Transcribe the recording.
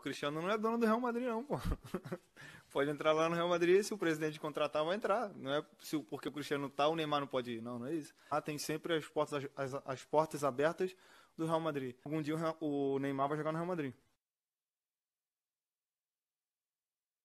Cristiano não é dono do Real Madrid, não, pô. Pode entrar lá no Real Madrid se o presidente contratar, vai entrar. Não é se, porque o Cristiano tá, o Neymar não pode ir. Não, não é isso. Ah, tem sempre as portas, as, as portas abertas do Real Madrid. Algum dia o, Real, o Neymar vai jogar no Real Madrid.